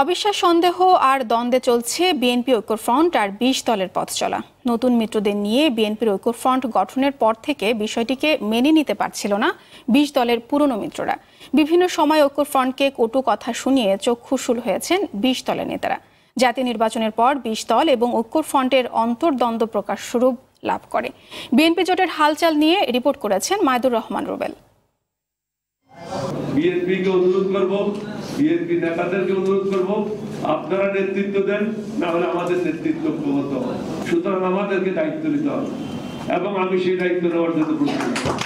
অবিশ্বাস সন্দেহ আর দ্বন্দ্বে চলছে বিএনপি ঐক্যফ্রন্ট আর বিশ দলের পথ চলা নতুন মিত্রদের নিয়ে বিএনপির ঐক্যফ্রন্ট গঠনের পর থেকে বিষয়টিকে মেনে নিতে পারছিল না বিশ দলের পুরনো মিত্ররা বিভিন্ন সময় ঐক্যফ্রন্টকে কটু কথা শুনিয়ে চক্ষুশুল হয়েছেন বিশ দলের নেতারা জাতীয় নির্বাচনের পর বিশ দল এবং ঐক্যফ্রন্টের অন্তর্দ্বন্দ্ব প্রকাশ স্বরূপ লাভ করে বিএনপি জোটের হালচাল নিয়ে রিপোর্ট করেছেন মায়দুর রহমান রুবেল বিএনপিকে অনুরোধ করব বিএনপি নেতাদেরকে অনুরোধ করব আপনারা নেতৃত্ব দেন না হলে আমাদের নেতৃত্ব প্রবত সুতরাং আমাদেরকে দায়িত্ব নিতে হবে এবং আমি সেই দায়িত্ব নেওয়ার জন্য প্রস্তুত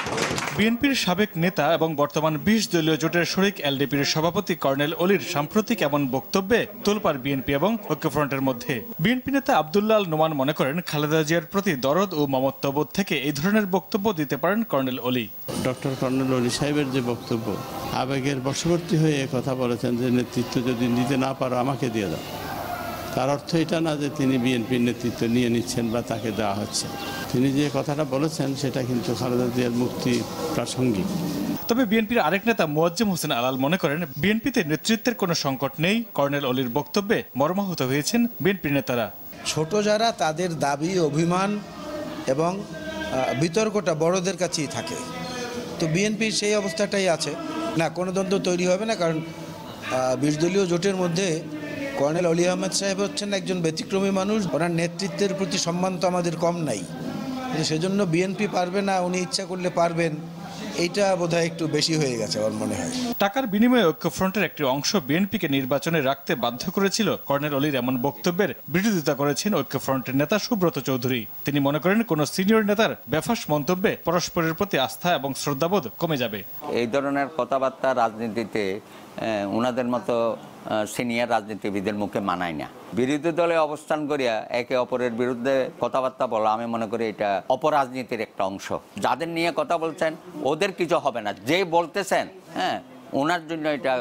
বিএনপির সাবেক নেতা এবং বর্তমান বিশ দলীয় জোটের শরিক এলডিপির সভাপতি কর্নেল অলির সাম্প্রতিক এমন বক্তব্যে তোলপার বিএনপি এবং ঐক্যফ্রন্টের মধ্যে বিএনপি নেতা আবদুল্লাল নোমান মনে করেন খালেদা জিয়ার প্রতি দরদ ও মমত্ববোধ থেকে এই ধরনের বক্তব্য দিতে পারেন কর্নেল অলি ডক্টর কর্নেল অলি সাহেবের যে বক্তব্য আবেগের বশবর্তী হয়ে কথা বলেছেন যে নেতৃত্ব যদি নিতে না পারো আমাকে দিয়ে দাও তার অর্থ এটা না যে তিনি বিএনপির নেতৃত্ব নিয়ে নিচ্ছেন বা তাকে দেওয়া হচ্ছে তিনি যে কথাটা বলেছেন সেটা কিন্তু খালেদা জিয়ার মুক্তি প্রাসঙ্গিক তবে বিএনপির আরেক নেতা মোয়াজ্জেম হোসেন আলাল মনে করেন বিএনপিতে নেতৃত্বের কোনো সংকট নেই কর্নেল অলির বক্তব্যে মর্মাহত হয়েছেন বিএনপির নেতারা ছোট যারা তাদের দাবি অভিমান এবং বিতর্কটা বড়দের কাছেই থাকে তো বিএনপির সেই অবস্থাটাই আছে না কোনো দ্বন্দ্ব তৈরি হবে না কারণ বিশ দলীয় জোটের মধ্যে কর্নেল অলি আহমদ সাহেব হচ্ছেন একজন ব্যতিক্রমী মানুষ ওনার নেতৃত্বের প্রতি সম্মান তো আমাদের কম নাই সেজন্য বিএনপি পারবে না উনি ইচ্ছা করলে পারবেন এইটা বোধ একটু বেশি হয়ে গেছে আমার মনে হয় টাকার বিনিময়ে ঐক্যফ্রন্টের একটি অংশ বিএনপিকে নির্বাচনে রাখতে বাধ্য করেছিল কর্নেল অলির এমন বক্তব্যের বিরোধিতা করেছেন ঐক্যফ্রন্টের নেতা সুব্রত চৌধুরী তিনি মনে করেন কোন সিনিয়র নেতার বেফাস মন্তব্যে পরস্পরের প্রতি আস্থা এবং শ্রদ্ধাবোধ কমে যাবে এই ধরনের কথাবার্তা রাজনীতিতে ওনাদের মতো সিনিয়র রাজনীতিবিদের মুখে মানায় না বিরোধী দলে অবস্থান করিয়া একে অপরের বিরুদ্ধে কথাবার্তা বলা আমি মনে করি এটা অপরাজনীতির একটা অংশ যাদের নিয়ে কথা বলছেন ওদের কিছু হবে না যে বলতেছেন হ্যাঁ ওনার জন্য এটা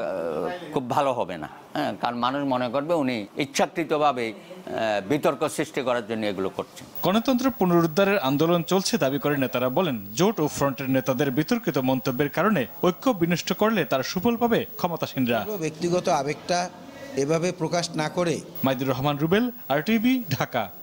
খুব ভালো হবে না হ্যাঁ কারণ মানুষ মনে করবে উনি ইচ্ছাকৃতভাবে বিতর্ক সৃষ্টি করার জন্য এগুলো করছেন গণতন্ত্র পুনরুদ্ধারের আন্দোলন চলছে দাবি করে নেতারা বলেন জোট ও ফ্রন্টের নেতাদের বিতর্কিত মন্তব্যের কারণে ঐক্য বিনষ্ট করলে তার সুফল পাবে ক্ষমতাসীনরা ব্যক্তিগত আবেগটা এভাবে প্রকাশ না করে মাইদুর রহমান রুবেল আর ঢাকা